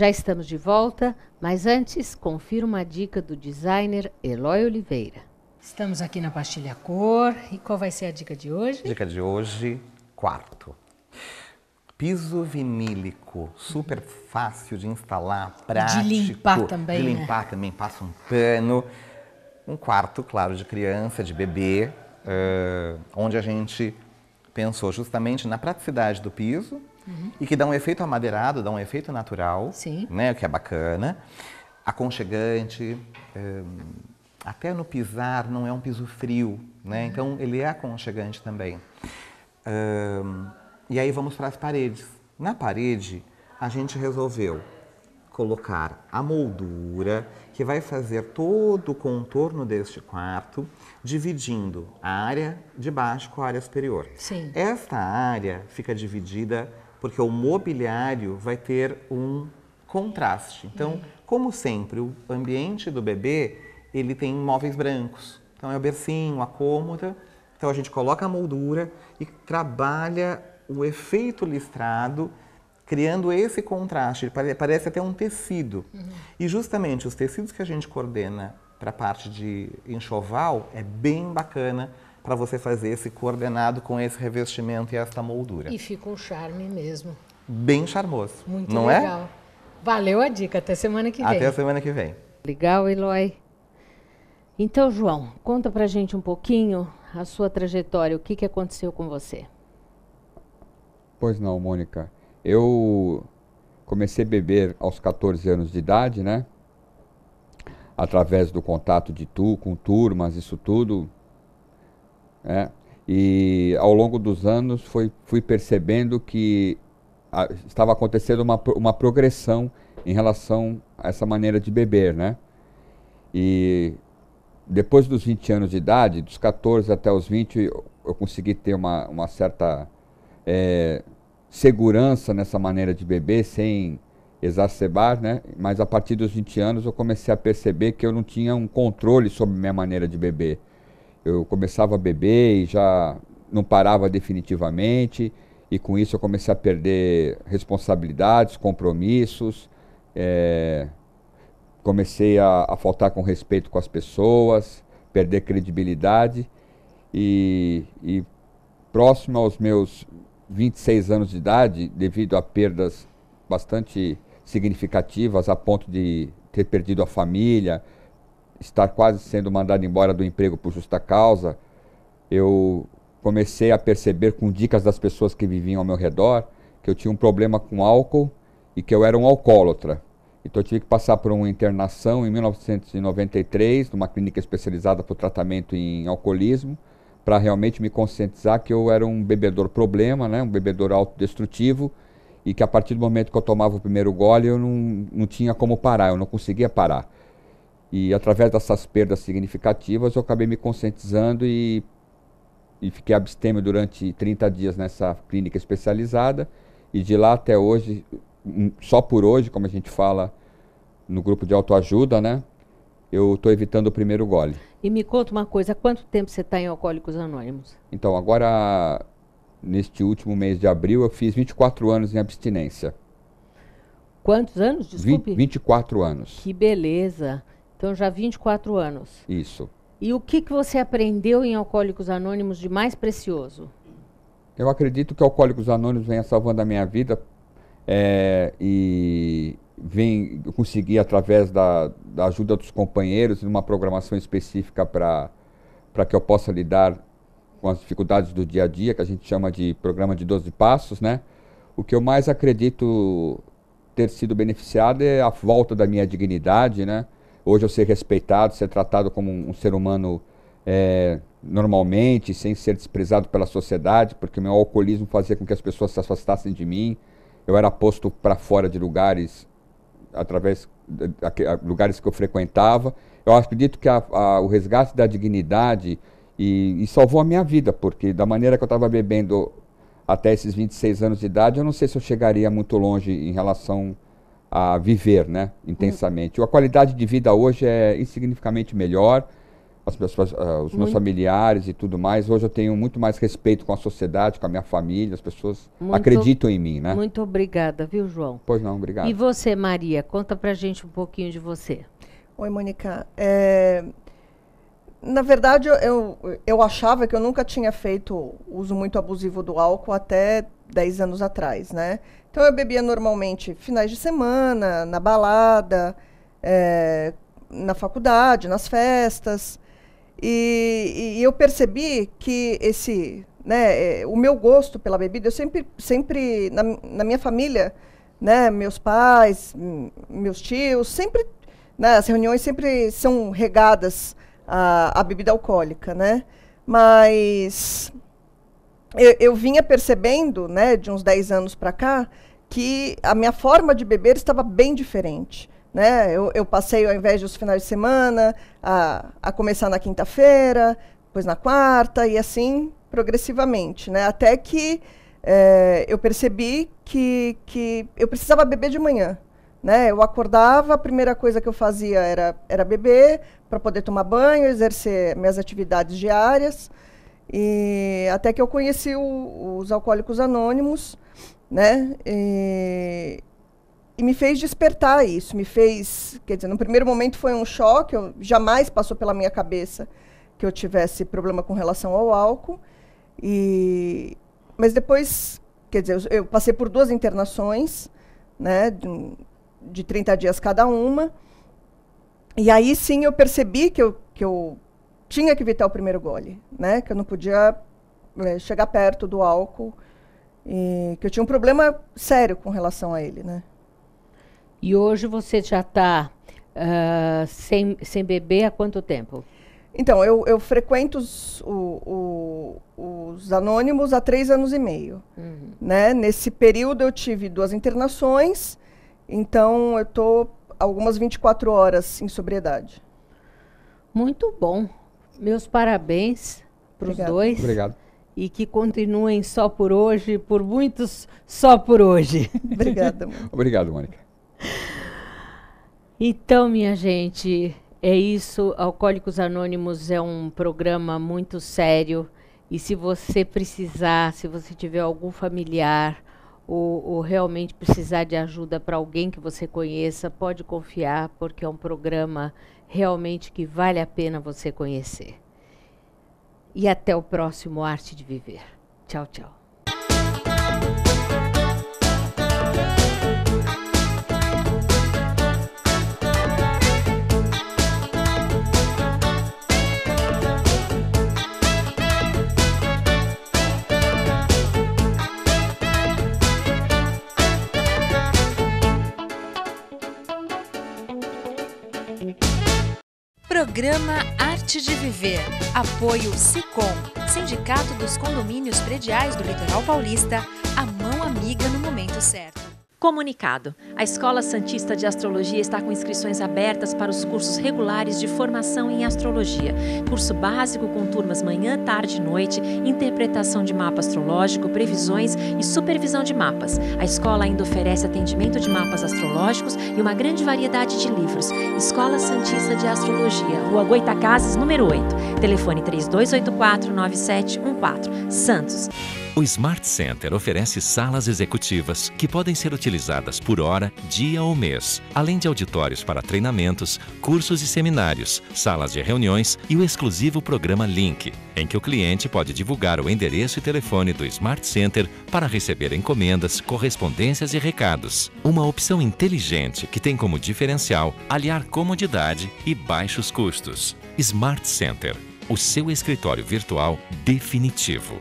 Já estamos de volta, mas antes, confira uma dica do designer Eloy Oliveira. Estamos aqui na pastilha cor. E qual vai ser a dica de hoje? Dica de hoje, quarto. Piso vinílico, super fácil de instalar, prático. De limpar também, De né? limpar né? também, passa um pano. Um quarto, claro, de criança, de bebê, uh, onde a gente pensou justamente na praticidade do piso, uhum. e que dá um efeito amadeirado, dá um efeito natural, Sim. né? O que é bacana, aconchegante. Hum, até no pisar não é um piso frio, né? Uhum. Então ele é aconchegante também. e aí vamos para as paredes. Na parede a gente resolveu colocar a moldura que vai fazer todo o contorno deste quarto, dividindo a área de baixo com a área superior. Sim. Esta área fica dividida porque o mobiliário vai ter um contraste. Então, uhum. como sempre, o ambiente do bebê, ele tem móveis brancos. Então, é o bercinho, a cômoda. Então, a gente coloca a moldura e trabalha o efeito listrado, criando esse contraste. parece até um tecido. Uhum. E justamente os tecidos que a gente coordena para a parte de enxoval é bem bacana para você fazer esse coordenado com esse revestimento e essa moldura. E fica um charme mesmo. Bem charmoso. Muito não é? legal. É? Valeu a dica. Até semana que vem. Até a semana que vem. Legal, Eloy. Então, João, conta pra gente um pouquinho a sua trajetória, o que, que aconteceu com você. Pois não, Mônica. Eu comecei a beber aos 14 anos de idade, né? Através do contato de tu, com turmas, isso tudo né? E ao longo dos anos foi, fui percebendo que a, estava acontecendo uma, uma progressão em relação a essa maneira de beber, né? E depois dos 20 anos de idade, dos 14 até os 20, eu, eu consegui ter uma, uma certa é, segurança nessa maneira de beber, sem exacerbar, né? Mas a partir dos 20 anos eu comecei a perceber que eu não tinha um controle sobre minha maneira de beber eu começava a beber e já não parava definitivamente, e com isso eu comecei a perder responsabilidades, compromissos, é, comecei a, a faltar com respeito com as pessoas, perder credibilidade, e, e próximo aos meus 26 anos de idade, devido a perdas bastante significativas, a ponto de ter perdido a família, estar quase sendo mandado embora do emprego por justa causa, eu comecei a perceber com dicas das pessoas que viviam ao meu redor que eu tinha um problema com álcool e que eu era um alcoólatra. Então eu tive que passar por uma internação em 1993, numa clínica especializada para o tratamento em alcoolismo, para realmente me conscientizar que eu era um bebedor problema, né? um bebedor autodestrutivo, e que a partir do momento que eu tomava o primeiro gole eu não, não tinha como parar, eu não conseguia parar. E através dessas perdas significativas, eu acabei me conscientizando e, e fiquei abstêmio durante 30 dias nessa clínica especializada. E de lá até hoje, hum, só por hoje, como a gente fala no grupo de autoajuda, né? Eu estou evitando o primeiro gole. E me conta uma coisa, há quanto tempo você está em Alcoólicos Anônimos? Então, agora, neste último mês de abril, eu fiz 24 anos em abstinência. Quantos anos? Desculpe. 20, 24 anos. Que beleza. Então já 24 anos. Isso. E o que, que você aprendeu em Alcoólicos Anônimos de mais precioso? Eu acredito que Alcoólicos Anônimos venha salvando a minha vida é, e vem conseguir, consegui através da, da ajuda dos companheiros uma programação específica para que eu possa lidar com as dificuldades do dia a dia, que a gente chama de programa de 12 passos, né? O que eu mais acredito ter sido beneficiado é a volta da minha dignidade, né? Hoje eu ser respeitado, ser tratado como um, ser humano é, normalmente, sem ser desprezado pela sociedade, porque meu alcoolismo fazia com que as pessoas se afastassem de mim. Eu era posto para fora de lugares através lugares que eu frequentava. Eu acredito que a, a, o resgate da dignidade e, e, salvou a minha vida, porque da maneira que eu estava bebendo até esses 26 anos de idade, eu não sei se eu chegaria muito longe em relação a viver né, intensamente. A qualidade de vida hoje é insignificante melhor. As pessoas, uh, ah, os meus muito. familiares e tudo mais. Hoje eu tenho muito mais respeito com a sociedade, com a minha família, as pessoas muito, acreditam em mim, né? Muito obrigada, viu, João? Pois não, obrigado. E você, Maria, conta pra gente um pouquinho de você. Oi, Mônica. É, na verdade, eu, eu achava que eu nunca tinha feito uso muito abusivo do álcool até 10 anos atrás, né? Então eu bebia normalmente finais de semana, na balada, é, na faculdade, nas festas. E, e eu percebi que esse, né, eh, o meu gosto pela bebida, eu sempre, sempre na, na minha família, né, meus pais, meus tios, sempre, né, as reuniões sempre são regadas a, a bebida alcoólica, né? Mas eu, eu, vinha percebendo, né, de uns 10 anos para cá, que a minha forma de beber estava bem diferente. Né? Eu, eu passei, ao invés dos finais de semana, a, a começar na quinta-feira, depois na quarta, e assim progressivamente. Né? Até que é, eu percebi que, que eu precisava beber de manhã. Né? Eu acordava, a primeira coisa que eu fazia era, era beber, para poder tomar banho, exercer minhas atividades diárias. E até que eu conheci o, os Alcoólicos Anônimos, né? E, e, me fez despertar isso, me fez, quer dizer, no primeiro momento foi um choque, eu, jamais passou pela minha cabeça que eu tivesse problema com relação ao álcool. E mas depois, quer dizer, eu, eu passei por duas internações, né? De, de 30 dias cada uma. E aí sim eu percebi que eu, que eu tinha que evitar o primeiro gole, né? Que eu não podia é, chegar perto do álcool, e que eu tinha um problema sério com relação a ele, né? E hoje você já está uh, ah, sem, sem beber há quanto tempo? Então, eu, eu frequento os, o, o, os, anônimos há três anos e meio. Uhum. Né? Nesse período eu tive duas internações então, eu estou algumas 24 horas em sobriedade. Muito bom. Meus parabéns para os dois. Obrigado. E que continuem só por hoje, por muitos só por hoje. Obrigada. Obrigado, Mônica. Então, minha gente, é isso. Alcoólicos Anônimos é um programa muito sério. E se você precisar, se você tiver algum familiar, ou, ou realmente precisar de ajuda para alguém que você conheça, pode confiar, porque é um programa realmente que vale a pena você conhecer. E até o próximo Arte de Viver. Tchau, tchau. Programa Arte de Viver. Apoio SICOM, Sindicato dos Condomínios Prediais do Litoral Paulista, a mão amiga no momento certo. Comunicado: A Escola Santista de Astrologia está com inscrições abertas para os cursos regulares de formação em astrologia. Curso básico com turmas manhã, tarde e noite, interpretação de mapa astrológico, previsões e supervisão de mapas. A escola ainda oferece atendimento de mapas astrológicos e uma grande variedade de livros. Escola Santista de Astrologia, Rua Goitacazes, número 8. Telefone 3284-9714. Santos. O Smart Center oferece salas executivas que podem ser utilizadas por hora, dia ou mês, além de auditórios para treinamentos, cursos e seminários, salas de reuniões e o exclusivo programa Link, em que o cliente pode divulgar o endereço e telefone do Smart Center para receber encomendas, correspondências e recados. Uma opção inteligente que tem como diferencial aliar comodidade e baixos custos. Smart Center, o seu escritório virtual definitivo.